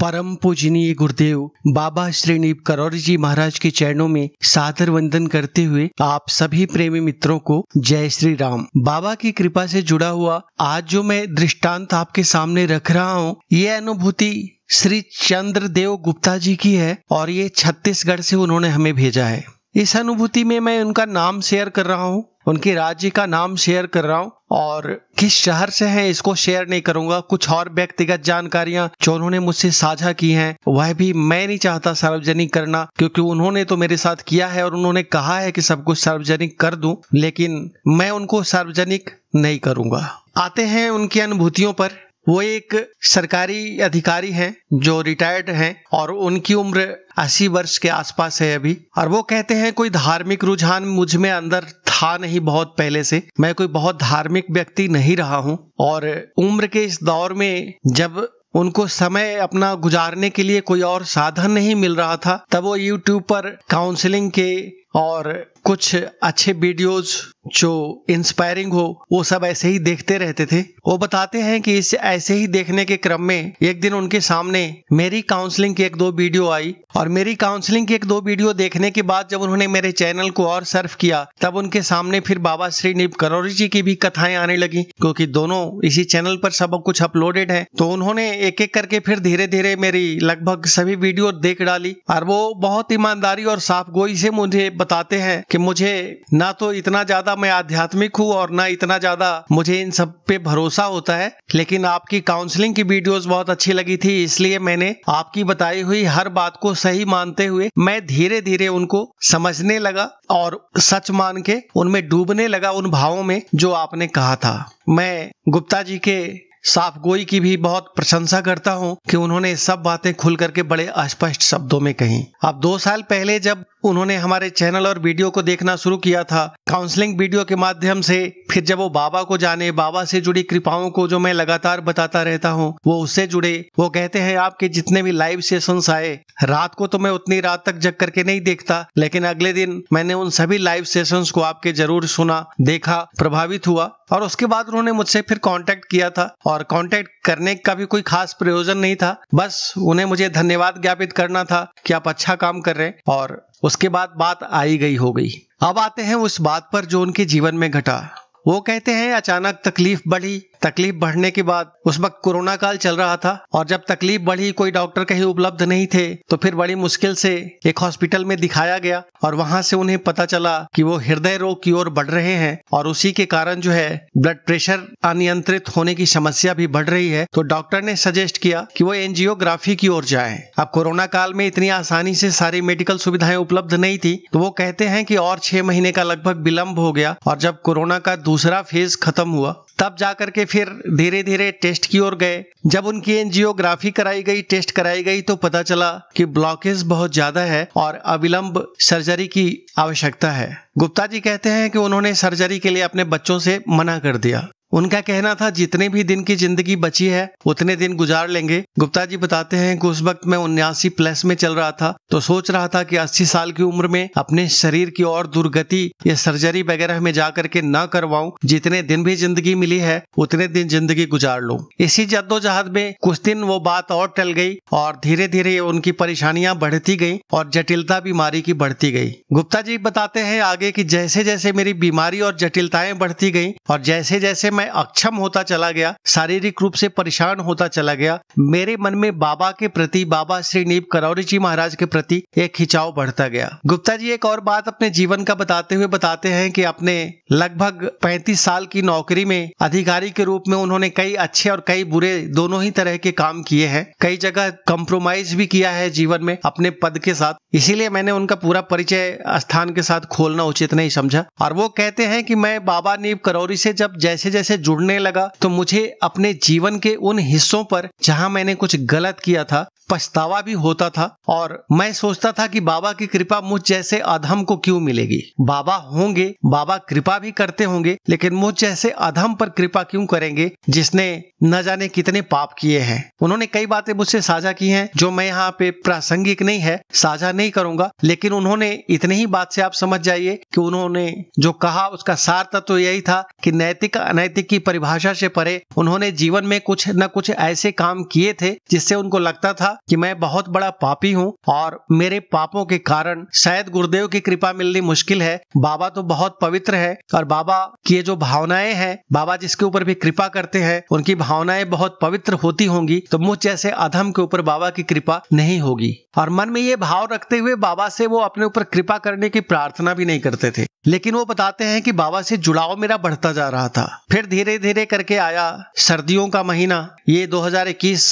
परम पूजनीय गुरुदेव बाबा श्रीनीप करौरी जी महाराज के चरणों में सादर वंदन करते हुए आप सभी प्रेमी मित्रों को जय श्री राम बाबा की कृपा से जुड़ा हुआ आज जो मैं दृष्टांत आपके सामने रख रहा हूँ ये अनुभूति श्री चंद्र देव गुप्ता जी की है और ये छत्तीसगढ़ से उन्होंने हमें भेजा है इस अनुभूति में मैं उनका नाम शेयर कर रहा हूँ उनके राज्य का नाम शेयर कर रहा हूँ और किस शहर से हैं इसको शेयर नहीं करूंगा कुछ और व्यक्तिगत जानकारियां जो उन्होंने मुझसे साझा की हैं वह भी मैं नहीं चाहता सार्वजनिक करना क्योंकि उन्होंने तो मेरे साथ किया है और उन्होंने कहा है कि सब कुछ सार्वजनिक कर दूं लेकिन मैं उनको सार्वजनिक नहीं करूंगा आते हैं उनकी अनुभूतियों पर वो एक सरकारी अधिकारी हैं जो रिटायर्ड हैं और उनकी उम्र अस्सी वर्ष के आसपास है अभी और वो कहते हैं कोई धार्मिक रुझान मुझ में अंदर था नहीं बहुत पहले से मैं कोई बहुत धार्मिक व्यक्ति नहीं रहा हूँ और उम्र के इस दौर में जब उनको समय अपना गुजारने के लिए कोई और साधन नहीं मिल रहा था तब वो यूट्यूब पर काउंसलिंग के और कुछ अच्छे वीडियोस जो इंस्पायरिंग हो वो सब ऐसे ही देखते रहते थे वो बताते हैं कि इस ऐसे ही देखने के क्रम में एक दिन उनके सामने मेरी काउंसलिंग की एक दो वीडियो आई और मेरी काउंसलिंग की एक दो वीडियो देखने के बाद जब उन्होंने मेरे चैनल को और सर्फ किया तब उनके सामने फिर बाबा श्री नीप करौरी जी की भी कथाएं आने लगी क्योंकि दोनों इसी चैनल पर सब कुछ अपलोडेड है तो उन्होंने एक एक करके फिर धीरे धीरे मेरी लगभग सभी वीडियो देख डाली और वो बहुत ईमानदारी और साफ गोई से मुझे बताते हैं कि मुझे ना तो इतना ज्यादा मैं आध्यात्मिक हूँ और ना इतना ज्यादा मुझे इन सब पे भरोसा होता है लेकिन आपकी काउंसलिंग की वीडियोस बहुत अच्छी लगी थी इसलिए मैंने आपकी बताई हुई हर बात को सही मानते हुए मैं धीरे धीरे उनको समझने लगा और सच मान के उनमें डूबने लगा उन भावों में जो आपने कहा था मैं गुप्ता जी के साफ गोई की भी बहुत प्रशंसा करता हूँ कि उन्होंने सब बातें खुल करके बड़े अस्पष्ट शब्दों में कही अब दो साल पहले जब उन्होंने हमारे चैनल और वीडियो को देखना शुरू किया था काउंसलिंग वीडियो के माध्यम से फिर जब वो बाबा को जाने बाबा से जुड़ी कृपाओं को जो मैं लगातार बताता रहता हूँ वो उससे जुड़े वो कहते हैं आपके जितने भी लाइव सेशंस आए रात को तो मैं उतनी रात तक जग करके नहीं देखता लेकिन अगले दिन मैंने उन सभी लाइव सेशंस को आपके जरूर सुना देखा प्रभावित हुआ और उसके बाद उन्होंने मुझसे फिर कांटेक्ट किया था और कांटेक्ट करने का भी कोई खास प्रयोजन नहीं था बस उन्हें मुझे धन्यवाद ज्ञापित करना था कि आप अच्छा काम कर रहे हैं और उसके बाद बात आई गई हो गई अब आते हैं उस बात पर जो उनके जीवन में घटा वो कहते हैं अचानक तकलीफ बढ़ी तकलीफ बढ़ने के बाद उस वक्त कोरोना काल चल रहा था और जब तकलीफ बढ़ी कोई डॉक्टर कहीं उपलब्ध नहीं थे तो फिर बड़ी मुश्किल से एक हॉस्पिटल में दिखाया गया और वहां से उन्हें पता चला कि वो हृदय रोग की ओर बढ़ रहे हैं और उसी के कारण जो है ब्लड प्रेशर अनियंत्रित होने की समस्या भी बढ़ रही है तो डॉक्टर ने सजेस्ट किया कि वो एनजियोग्राफी की ओर जाए अब कोरोना काल में इतनी आसानी से सारी मेडिकल सुविधाएं उपलब्ध नहीं थी तो वो कहते हैं कि और छह महीने का लगभग विलंब हो गया और जब कोरोना का दूसरा फेज खत्म हुआ तब जाकर के फिर धीरे धीरे टेस्ट की ओर गए जब उनकी एनजियोग्राफी कराई गई टेस्ट कराई गई तो पता चला कि ब्लॉकेज बहुत ज्यादा है और अविलंब सर्जरी की आवश्यकता है गुप्ता जी कहते हैं कि उन्होंने सर्जरी के लिए अपने बच्चों से मना कर दिया उनका कहना था जितने भी दिन की जिंदगी बची है उतने दिन गुजार लेंगे गुप्ता जी बताते हैं कि उस वक्त मैं उन्यासी प्लस में चल रहा था तो सोच रहा था कि 80 साल की उम्र में अपने शरीर की और दुर्गति या सर्जरी वगैरह में जा करके न करवाऊं जितने दिन भी जिंदगी मिली है उतने दिन जिंदगी गुजार लू इसी जद्दोजहद में कुछ दिन वो बात और टल गई और धीरे धीरे उनकी परेशानियां बढ़ती गई और जटिलता बीमारी की बढ़ती गई गुप्ता जी बताते हैं आगे की जैसे जैसे मेरी बीमारी और जटिलताएं बढ़ती गई और जैसे जैसे मैं अक्षम होता चला गया शारीरिक रूप से परेशान होता चला गया मेरे मन में बाबा के प्रति बाबा श्री नीब करौरी जी महाराज के प्रति एक खिंचाव बढ़ता गया गुप्ता जी एक और बात अपने जीवन का बताते हुए बताते हैं कि अपने लगभग पैंतीस साल की नौकरी में अधिकारी के रूप में उन्होंने कई अच्छे और कई बुरे दोनों ही तरह के काम किए हैं कई जगह कंप्रोमाइज भी किया है जीवन में अपने पद के साथ इसीलिए मैंने उनका पूरा परिचय स्थान के साथ खोलना उचित नहीं समझा और वो कहते हैं कि मैं बाबा नीब करौरी से जब जैसे जैसे से जुड़ने लगा तो मुझे अपने जीवन के उन हिस्सों पर जहां मैंने कुछ गलत किया था पछतावा भी होता था और मैं सोचता था कि बाबा की कृपा मुझ जैसे अधम को क्यों मिलेगी बाबा होंगे बाबा कृपा भी करते होंगे लेकिन मुझ जैसे अधम पर कृपा क्यों करेंगे जिसने न जाने कितने पाप किए हैं उन्होंने कई बातें मुझसे साझा की हैं जो मैं यहाँ पे प्रासंगिक नहीं है साझा नहीं करूंगा लेकिन उन्होंने इतने ही बात से आप समझ जाइए कि उन्होंने जो कहा उसका सार तत्व तो यही था कि नैतिक अनैतिक की परिभाषा से परे उन्होंने जीवन में कुछ न कुछ ऐसे काम किए थे जिससे उनको लगता था कि मैं बहुत बड़ा पापी हूँ और मेरे पापों के कारण शायद गुरुदेव की कृपा मिलनी मुश्किल है बाबा तो बहुत पवित्र है और बाबा की ये जो भावनाएं हैं बाबा जिसके ऊपर भी कृपा करते हैं उनकी भावनाएं बहुत पवित्र होती होंगी तो मुझ जैसे अधम के ऊपर बाबा की कृपा नहीं होगी और मन में ये भाव रखते हुए बाबा से वो अपने ऊपर कृपा करने की प्रार्थना भी नहीं करते थे लेकिन वो बताते हैं कि बाबा से जुड़ाव मेरा बढ़ता जा रहा था फिर धीरे धीरे करके आया सर्दियों का महीना ये 2021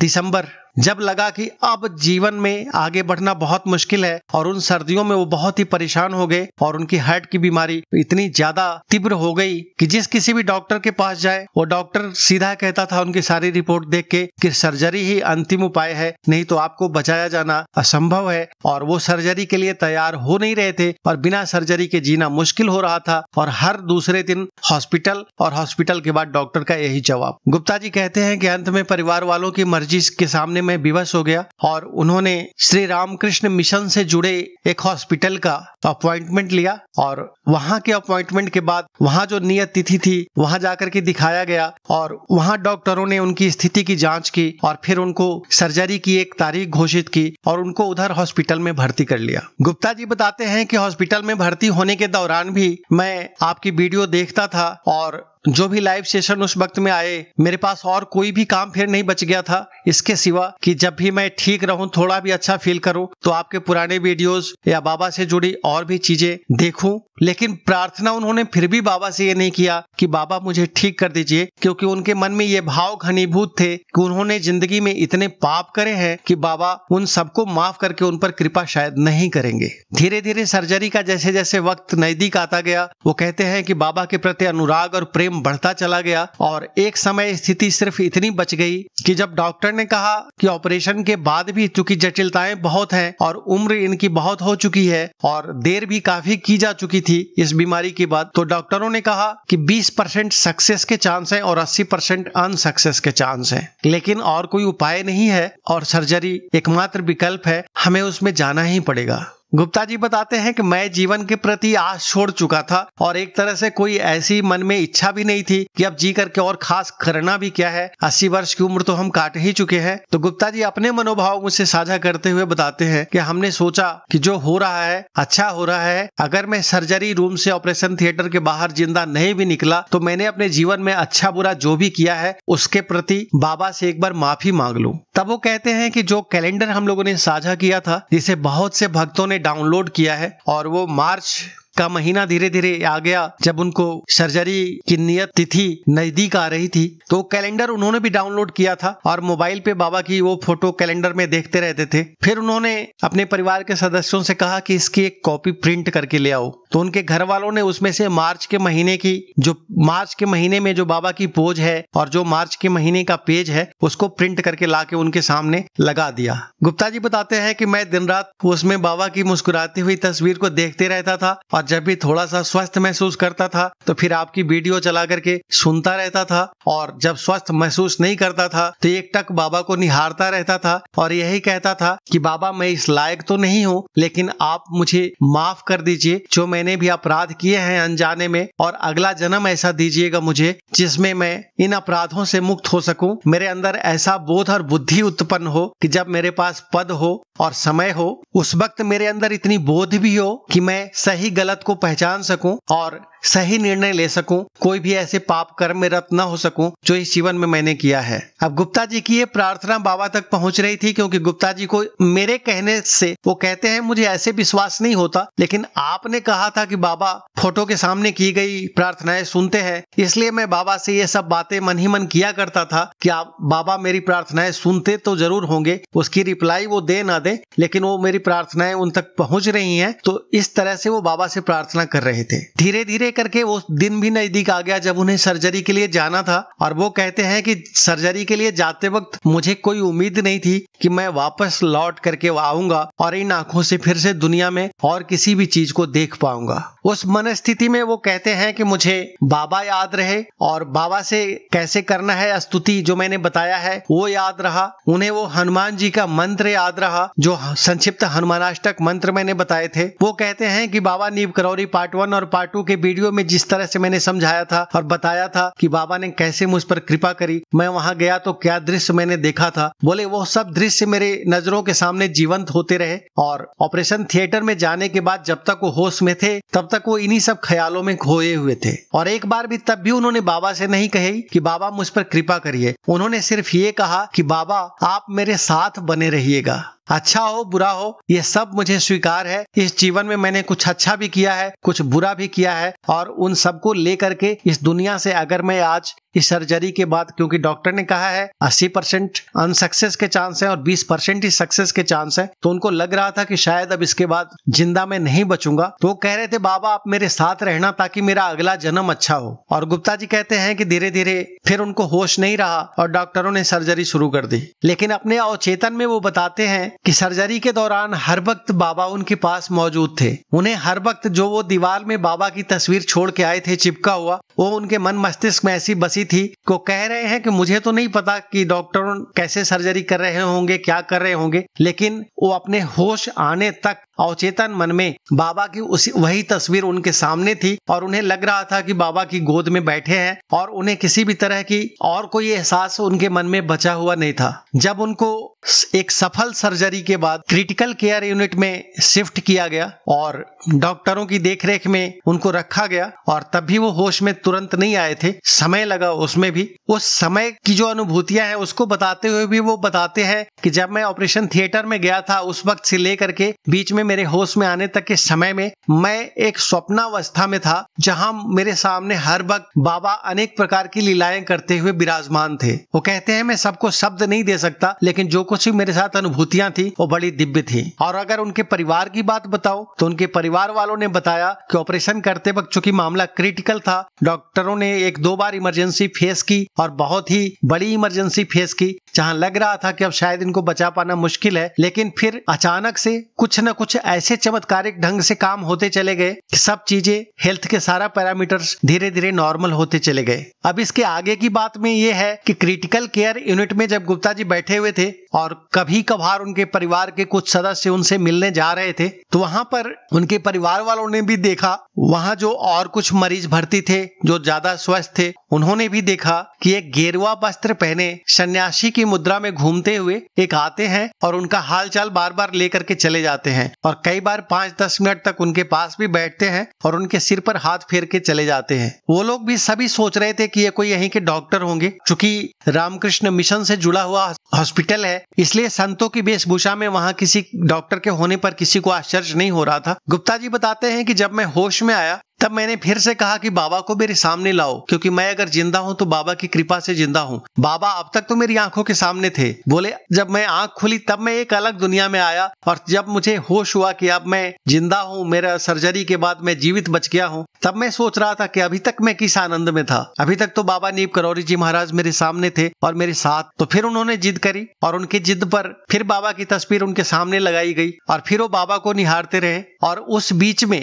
दिसंबर जब लगा कि अब जीवन में आगे बढ़ना बहुत मुश्किल है और उन सर्दियों में वो बहुत ही परेशान हो गए और उनकी हार्ट की बीमारी इतनी ज्यादा तीव्र हो गई कि जिस किसी भी डॉक्टर के पास जाए वो डॉक्टर सीधा कहता था उनकी सारी रिपोर्ट देख के कि सर्जरी ही अंतिम उपाय है नहीं तो आपको बचाया जाना असंभव है और वो सर्जरी के लिए तैयार हो नहीं रहे थे और बिना सर्जरी के जीना मुश्किल हो रहा था और हर दूसरे दिन हॉस्पिटल और हॉस्पिटल के बाद डॉक्टर का यही जवाब गुप्ता जी कहते हैं कि अंत में परिवार वालों की मर्जी के सामने में विवश हो गया और उन्होंने श्री रामकृष्ण मिशन से जुड़े एक हॉस्पिटल का अपॉइंटमेंट लिया और वहां के अपॉइंटमेंट के बाद वहां जो नियत तिथि थी वहां जाकर के दिखाया गया और वहां डॉक्टरों ने उनकी स्थिति की जांच की और फिर उनको सर्जरी की एक तारीख घोषित की और उनको उधर हॉस्पिटल में भर्ती कर लिया गुप्ता जी बताते हैं कि हॉस्पिटल में भर्ती होने के दौरान भी मैं आपकी वीडियो देखता था और जो भी लाइव सेशन उस वक्त में आए मेरे पास और कोई भी काम फिर नहीं बच गया था इसके सिवा कि जब भी मैं ठीक रहूं थोड़ा भी अच्छा फील करूं तो आपके पुराने वीडियोस या बाबा से जुड़ी और भी चीजें देखूं लेकिन प्रार्थना उन्होंने फिर भी बाबा से ये नहीं किया कि बाबा मुझे ठीक कर दीजिए क्योंकि उनके मन में ये भाव घनीभूत थे कि उन्होंने जिंदगी में इतने पाप करे हैं कि बाबा उन सबको माफ करके उन पर कृपा शायद नहीं करेंगे धीरे धीरे सर्जरी का जैसे जैसे वक्त नजदीक आता गया वो कहते हैं कि बाबा के प्रति अनुराग और प्रेम जोखिम बढ़ता चला गया और एक समय स्थिति सिर्फ इतनी बच गई कि जब डॉक्टर ने कहा कि ऑपरेशन के बाद भी चूंकि जटिलताएं बहुत हैं और उम्र इनकी बहुत हो चुकी है और देर भी काफी की जा चुकी थी इस बीमारी के बाद तो डॉक्टरों ने कहा कि 20 परसेंट सक्सेस के चांस है और 80 परसेंट अनसक्सेस के चांस है लेकिन और कोई उपाय नहीं है और सर्जरी एकमात्र विकल्प है हमें उसमें जाना ही पड़ेगा गुप्ता जी बताते हैं कि मैं जीवन के प्रति आस छोड़ चुका था और एक तरह से कोई ऐसी मन में इच्छा भी नहीं थी कि अब जी करके और खास करना भी क्या है अस्सी वर्ष की उम्र तो हम काट ही चुके हैं तो गुप्ता जी अपने मनोभाव मुझसे साझा करते हुए बताते हैं कि हमने सोचा कि जो हो रहा है अच्छा हो रहा है अगर मैं सर्जरी रूम से ऑपरेशन थिएटर के बाहर जिंदा नहीं भी निकला तो मैंने अपने जीवन में अच्छा बुरा जो भी किया है उसके प्रति बाबा से एक बार माफी मांग लू तब वो कहते हैं कि जो कैलेंडर हम लोगों ने साझा किया था जिसे बहुत से भक्तों ने डाउनलोड किया है और वो मार्च का महीना धीरे धीरे आ गया जब उनको सर्जरी की नियत तिथि नजदीक आ रही थी तो कैलेंडर उन्होंने भी डाउनलोड किया था और मोबाइल पे बाबा की वो फोटो कैलेंडर में देखते रहते थे फिर उन्होंने अपने परिवार के सदस्यों से कहा कि इसकी एक कॉपी प्रिंट करके ले आओ तो उनके घर वालों ने उसमें से मार्च के महीने की जो मार्च के महीने में जो बाबा की पोज है और जो मार्च के महीने का पेज है उसको प्रिंट करके ला के उनके सामने लगा दिया गुप्ता जी बताते हैं कि मैं दिन रात उसमें बाबा की मुस्कुराती हुई तस्वीर को देखते रहता था और और जब भी थोड़ा सा स्वस्थ महसूस करता था तो फिर आपकी वीडियो चला करके सुनता रहता था और जब स्वस्थ महसूस नहीं करता था तो एक टक बाबा को निहारता रहता था और यही कहता था कि बाबा मैं इस लायक तो नहीं हूँ लेकिन आप मुझे माफ कर दीजिए जो मैंने भी अपराध किए हैं अनजाने में और अगला जन्म ऐसा दीजिएगा मुझे जिसमें मैं इन अपराधों से मुक्त हो सकूं मेरे अंदर ऐसा बोध और बुद्धि उत्पन्न हो कि जब मेरे पास पद हो और समय हो उस वक्त मेरे अंदर इतनी बोध भी हो कि मैं सही गलत गलत को पहचान सकूं और सही निर्णय ले सकूं कोई भी ऐसे पाप कर्म में रत न हो सकूं जो इस जीवन में मैंने किया है अब गुप्ता जी की ये प्रार्थना बाबा तक पहुंच रही थी क्योंकि गुप्ता जी को मेरे कहने से वो कहते हैं मुझे ऐसे विश्वास नहीं होता लेकिन आपने कहा था कि बाबा फोटो के सामने की गई प्रार्थनाएं सुनते हैं इसलिए मैं बाबा से ये सब बातें मन ही मन किया करता था कि आप बाबा मेरी प्रार्थनाएं सुनते तो जरूर होंगे उसकी रिप्लाई वो दे ना दे लेकिन वो मेरी प्रार्थनाएं उन तक पहुंच रही हैं तो इस तरह से वो बाबा से प्रार्थना कर रहे थे धीरे धीरे करके वो दिन भी नजदीक आ गया जब उन्हें सर्जरी के लिए जाना था और वो कहते हैं कि सर्जरी के लिए जाते वक्त मुझे कोई उम्मीद नहीं थी कि मैं वापस लौट करके आऊंगा और इन आंखों से फिर से दुनिया में और किसी भी चीज को देख पाऊंगा उस मनस्थिति में वो कहते हैं कि मुझे बाबा याद रहे और बाबा से कैसे करना है स्तुति जो मैंने बताया है वो याद रहा उन्हें वो हनुमान जी का मंत्र याद रहा जो संक्षिप्त हनुमानाष्टक मंत्र मैंने बताए थे वो कहते हैं कि बाबा नीब करौरी पार्ट वन और पार्ट टू के वीडियो वीडियो में जिस तरह से मैंने समझाया था और बताया था कि बाबा ने कैसे मुझ पर कृपा करी मैं वहां गया तो क्या दृश्य मैंने देखा था बोले वो सब दृश्य मेरे नजरों के सामने जीवंत होते रहे और ऑपरेशन थिएटर में जाने के बाद जब तक वो होश में थे तब तक वो इन्हीं सब ख्यालों में खोए हुए थे और एक बार भी तब भी उन्होंने बाबा से नहीं कही कि बाबा मुझ पर कृपा करिए उन्होंने सिर्फ ये कहा कि बाबा आप मेरे साथ बने रहिएगा अच्छा हो बुरा हो ये सब मुझे स्वीकार है इस जीवन में मैंने कुछ अच्छा भी किया है कुछ बुरा भी किया है और उन सबको लेकर के इस दुनिया से अगर मैं आज इस सर्जरी के बाद क्योंकि डॉक्टर ने कहा है 80 परसेंट अनसक्सेस के चांस है और 20 परसेंट ही सक्सेस के चांस है तो उनको लग रहा था कि शायद अब इसके बाद जिंदा मैं नहीं बचूंगा तो कह रहे थे बाबा आप मेरे साथ रहना ताकि मेरा अगला जन्म अच्छा हो और गुप्ता जी कहते हैं कि धीरे धीरे फिर उनको होश नहीं रहा और डॉक्टरों ने सर्जरी शुरू कर दी लेकिन अपने अवचेतन में वो बताते हैं कि सर्जरी के दौरान हर वक्त बाबा उनके पास मौजूद थे उन्हें हर वक्त जो वो दीवार में बाबा की तस्वीर छोड़ के आए थे चिपका हुआ वो उनके मन मस्तिष्क में ऐसी बसी सर्जरी थी को कह रहे हैं कि मुझे तो नहीं पता कि डॉक्टर कैसे सर्जरी कर रहे होंगे क्या कर रहे होंगे लेकिन वो अपने होश आने तक अवचेतन मन में बाबा की उसी वही तस्वीर उनके सामने थी और उन्हें लग रहा था कि बाबा की गोद में बैठे हैं और उन्हें किसी भी तरह की और कोई एहसास उनके मन में बचा हुआ नहीं था जब उनको एक सफल सर्जरी के बाद क्रिटिकल केयर यूनिट में शिफ्ट किया गया और डॉक्टरों की देखरेख में उनको रखा गया और तब भी वो होश में तुरंत नहीं आए थे समय लगा उसमें भी उस समय की जो अनुभूतियां हैं उसको बताते हुए भी वो बताते हैं कि जब मैं ऑपरेशन थिएटर में गया था उस वक्त से लेकर के बीच में मेरे होश में आने तक के समय में मैं एक स्वप्नावस्था में था जहां मेरे सामने हर वक्त बाबा अनेक प्रकार की लीलाएं करते हुए विराजमान थे वो कहते हैं मैं सबको शब्द नहीं दे सकता लेकिन जो कुछ कुछ मेरे साथ अनुभूतियां थी वो बड़ी दिव्य थी और अगर उनके परिवार की बात बताओ तो उनके परिवार वालों ने बताया कि ऑपरेशन करते वक्त चूंकि मामला क्रिटिकल था डॉक्टरों ने एक दो बार इमरजेंसी फेस की और बहुत ही बड़ी इमरजेंसी फेस की जहां लग रहा था कि अब शायद इनको बचा पाना मुश्किल है लेकिन फिर अचानक से कुछ न कुछ ऐसे चमत्कारिक ढंग से काम होते चले गए कि सब चीजें हेल्थ के सारा पैरामीटर्स धीरे धीरे नॉर्मल होते चले गए अब इसके आगे की बात में यह है कि क्रिटिकल केयर यूनिट में जब गुप्ता जी बैठे हुए थे और कभी कभार उनके परिवार के कुछ सदस्य उनसे मिलने जा रहे थे तो वहां पर उनके परिवार वालों ने भी देखा वहां जो और कुछ मरीज भर्ती थे जो ज्यादा स्वस्थ थे उन्होंने भी देखा कि एक गेरुआ वस्त्र पहने सन्यासी की की मुद्रा में घूमते हुए एक आते हैं और उनका हालचाल बार बार लेकर के चले जाते हैं और कई बार पांच दस मिनट तक उनके पास भी बैठते हैं और उनके सिर पर हाथ फेर के चले जाते हैं वो लोग भी सभी सोच रहे थे कि ये कोई यहीं के डॉक्टर होंगे चूंकि रामकृष्ण मिशन से जुड़ा हुआ हॉस्पिटल है इसलिए संतों की वेशभूषा में वहाँ किसी डॉक्टर के होने पर किसी को आश्चर्य नहीं हो रहा था गुप्ता जी बताते हैं कि जब मैं होश में आया तब मैंने फिर से कहा कि बाबा को मेरे सामने लाओ क्योंकि मैं अगर जिंदा हूँ तो बाबा की कृपा से जिंदा हूँ बाबा अब तक तो मेरी आंखों के सामने थे बोले जब मैं आंख खुली तब मैं एक अलग दुनिया में आया और जब मुझे होश हुआ कि अब मैं जिंदा हूँ मेरा सर्जरी के बाद मैं जीवित बच गया हूँ तब मैं सोच रहा था कि अभी तक मैं किस आनंद में था अभी तक तो बाबा नीब करौरी जी महाराज मेरे सामने थे और मेरे साथ तो फिर उन्होंने जिद करी और उनकी जिद पर फिर बाबा की तस्वीर उनके सामने लगाई गई और फिर वो बाबा को निहारते रहे और उस बीच में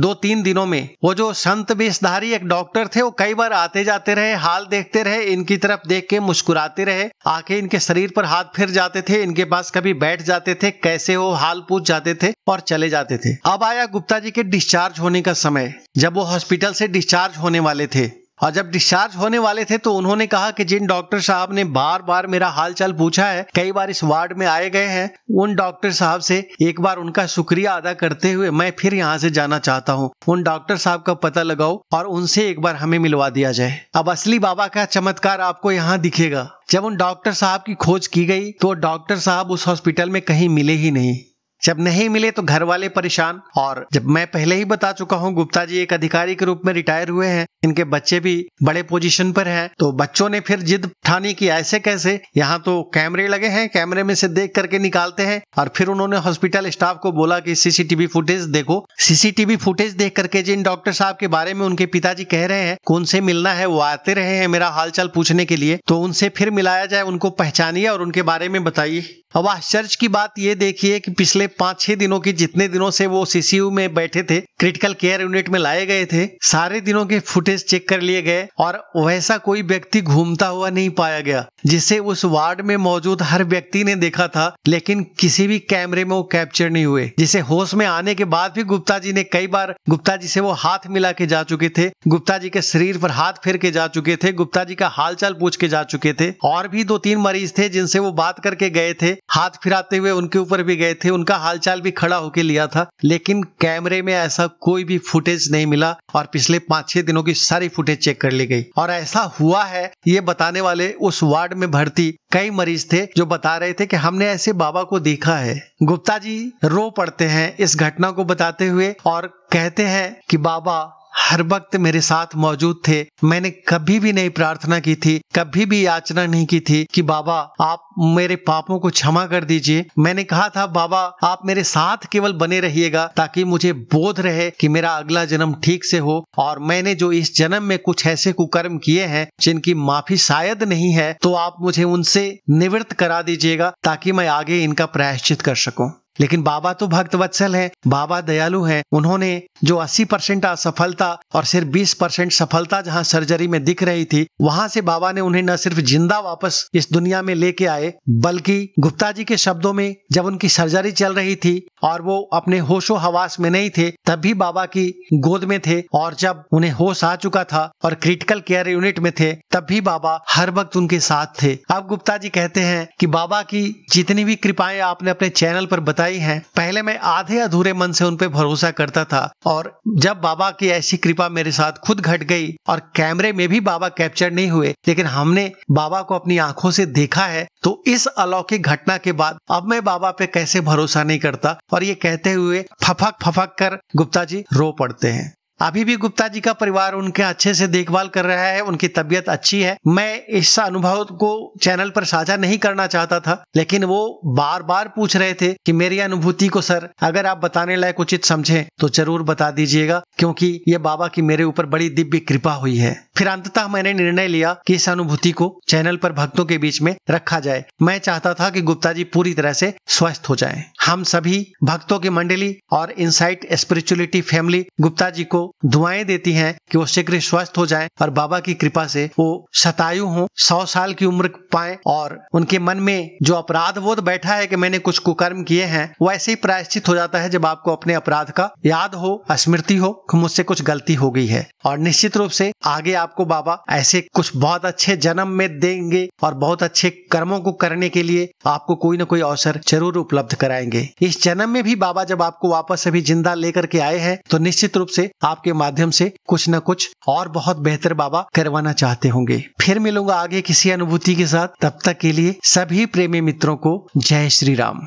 दो तीन दिनों में वो जो संत बेशधारी एक डॉक्टर थे वो कई बार आते जाते रहे हाल देखते रहे इनकी तरफ देख के मुस्कुराते रहे आके इनके शरीर पर हाथ फिर जाते थे इनके पास कभी बैठ जाते थे कैसे हो हाल पूछ जाते थे और चले जाते थे अब आया गुप्ता जी के डिस्चार्ज होने का समय जब वो हॉस्पिटल से डिस्चार्ज होने वाले थे और हाँ, जब डिस्चार्ज होने वाले थे तो उन्होंने कहा कि जिन डॉक्टर साहब ने बार बार मेरा हाल चाल पूछा है कई बार इस वार्ड में आए गए हैं उन डॉक्टर साहब से एक बार उनका शुक्रिया अदा करते हुए मैं फिर यहाँ से जाना चाहता हूँ उन डॉक्टर साहब का पता लगाओ और उनसे एक बार हमें मिलवा दिया जाए अब असली बाबा का चमत्कार आपको यहाँ दिखेगा जब उन डॉक्टर साहब की खोज की गई तो डॉक्टर साहब उस हॉस्पिटल में कहीं मिले ही नहीं जब नहीं मिले तो घर वाले परेशान और जब मैं पहले ही बता चुका हूँ गुप्ता जी एक अधिकारी के रूप में रिटायर हुए हैं इनके बच्चे भी बड़े पोजीशन पर हैं तो बच्चों ने फिर जिद ठानी की ऐसे कैसे यहाँ तो कैमरे लगे हैं कैमरे में से देख करके निकालते हैं और फिर उन्होंने हॉस्पिटल स्टाफ को बोला की सीसीटीवी फुटेज देखो सीसीटीवी फुटेज देख करके जिन डॉक्टर साहब के बारे में उनके पिताजी कह रहे हैं कौन से मिलना है वो आते रहे हैं मेरा हालचाल पूछने के लिए तो उनसे फिर मिलाया जाए उनको पहचानिए और उनके बारे में बताइए अब आश्चर्य की बात ये देखिए कि पिछले पांच छह दिनों की जितने दिनों से वो सीसीयू में बैठे थे क्रिटिकल केयर यूनिट में लाए गए थे सारे दिनों के फुटेज चेक कर लिए गए और वैसा कोई व्यक्ति घूमता हुआ नहीं पाया गया जिसे उस वार्ड में मौजूद हर व्यक्ति ने देखा था लेकिन किसी भी कैमरे में वो कैप्चर नहीं हुए जिसे होश में आने के बाद भी गुप्ता जी ने कई बार गुप्ता जी से वो हाथ मिला के जा चुके थे गुप्ता जी के शरीर पर हाथ फेर के जा चुके थे गुप्ता जी का हालचाल पूछ के जा चुके थे और भी दो तीन मरीज थे जिनसे वो बात करके गए थे हाथ फिराते हुए उनके ऊपर भी गए थे उनका हालचाल भी खड़ा होकर लिया था लेकिन कैमरे में ऐसा कोई भी फुटेज नहीं मिला और पिछले पांच छह दिनों की सारी फुटेज चेक कर ली गई और ऐसा हुआ है ये बताने वाले उस वार्ड में भर्ती कई मरीज थे जो बता रहे थे कि हमने ऐसे बाबा को देखा है गुप्ता जी रो पड़ते हैं इस घटना को बताते हुए और कहते हैं कि बाबा हर वक्त मेरे साथ मौजूद थे मैंने कभी भी नहीं प्रार्थना की थी कभी भी याचना नहीं की थी कि बाबा आप मेरे पापों को क्षमा कर दीजिए मैंने कहा था बाबा आप मेरे साथ केवल बने रहिएगा ताकि मुझे बोध रहे कि मेरा अगला जन्म ठीक से हो और मैंने जो इस जन्म में कुछ ऐसे कुकर्म किए हैं जिनकी माफी शायद नहीं है तो आप मुझे उनसे निवृत्त करा दीजिएगा ताकि मैं आगे इनका प्रायश्चित कर सकूं लेकिन बाबा तो भक्त वत्सल है बाबा दयालु हैं उन्होंने जो 80 परसेंट असफलता और सिर्फ 20 परसेंट सफलता जहां सर्जरी में दिख रही थी वहां से बाबा ने उन्हें न सिर्फ जिंदा वापस इस दुनिया में लेके आए बल्कि गुप्ता जी के शब्दों में जब उनकी सर्जरी चल रही थी और वो अपने होशो हवास में नहीं थे तब भी बाबा की गोद में थे और जब उन्हें होश आ चुका था और क्रिटिकल केयर यूनिट में थे तब भी बाबा हर वक्त उनके साथ थे अब गुप्ता जी कहते हैं कि बाबा की जितनी भी कृपाएं आपने अपने चैनल पर बता बताई हैं पहले मैं आधे अधूरे मन से उन पे भरोसा करता था और जब बाबा की ऐसी कृपा मेरे साथ खुद घट गई और कैमरे में भी बाबा कैप्चर नहीं हुए लेकिन हमने बाबा को अपनी आंखों से देखा है तो इस अलौकिक घटना के बाद अब मैं बाबा पे कैसे भरोसा नहीं करता और ये कहते हुए फफक फफक कर गुप्ता जी रो पड़ते हैं अभी भी गुप्ता जी का परिवार उनके अच्छे से देखभाल कर रहा है उनकी तबियत अच्छी है मैं इस अनुभव को चैनल पर साझा नहीं करना चाहता था लेकिन वो बार बार पूछ रहे थे कि मेरी अनुभूति को सर अगर आप बताने लायक उचित समझे तो जरूर बता दीजिएगा क्योंकि ये बाबा की मेरे ऊपर बड़ी दिव्य कृपा हुई है फिर अंततः मैंने निर्णय लिया कि इस अनुभूति को चैनल पर भक्तों के बीच में रखा जाए मैं चाहता था कि गुप्ता जी पूरी तरह से स्वस्थ हो जाएं। हम सभी भक्तों की मंडली और insight spirituality family Gupta ji को दुआएं देती हैं कि वो शीघ्र स्वस्थ हो जाएं और बाबा की कृपा से वो शतायु हो सौ साल की उम्र पाए और उनके मन में जो अपराध बोध बैठा है कि मैंने कुछ कुकर्म किए हैं वो ऐसे ही प्रायश्चित हो जाता है जब आपको अपने अपराध का याद हो स्मृति हो कि मुझसे कुछ गलती हो गई है और निश्चित रूप से आगे आपको बाबा ऐसे कुछ बहुत अच्छे जन्म में देंगे और बहुत अच्छे कर्मों को करने के लिए आपको कोई ना कोई अवसर जरूर उपलब्ध कराएंगे इस जन्म में भी बाबा जब आपको वापस अभी जिंदा लेकर के आए हैं तो निश्चित रूप से आप आपके माध्यम से कुछ न कुछ और बहुत बेहतर बाबा करवाना चाहते होंगे फिर मिलूंगा आगे किसी अनुभूति के साथ तब तक के लिए सभी प्रेमी मित्रों को जय श्री राम